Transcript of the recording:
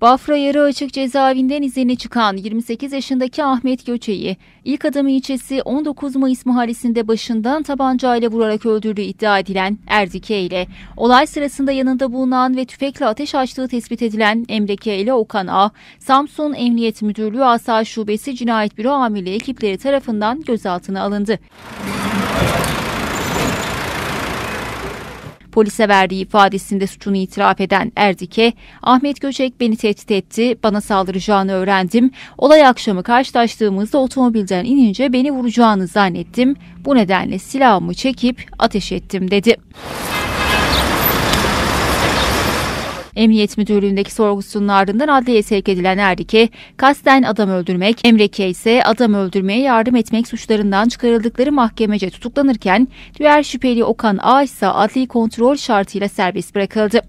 Bafra yarı açık cezaevinden izini çıkan 28 yaşındaki Ahmet Göçe'yi ilk adım ilçesi 19 Mayıs mahallesinde başından tabancayla vurarak öldürdüğü iddia edilen Erdike ile olay sırasında yanında bulunan ve tüfekle ateş açtığı tespit edilen Emreke ile Okan A, Samsun Emniyet Müdürlüğü Asayiş Şubesi Cinayet Büro Amirliği ekipleri tarafından gözaltına alındı. Polise verdiği ifadesinde suçunu itiraf eden Erdike, Ahmet Göçek beni tehdit etti, bana saldıracağını öğrendim. Olay akşamı karşılaştığımızda otomobilden inince beni vuracağını zannettim. Bu nedenle silahımı çekip ateş ettim dedi. Emniyet Müdürlüğü'ndeki sorgusunun ardından adliyeye sevk edilen Erdik'e kasten adam öldürmek, Emreke ise adam öldürmeye yardım etmek suçlarından çıkarıldıkları mahkemece tutuklanırken diğer şüpheli Okan A ise adli kontrol şartıyla serbest bırakıldı.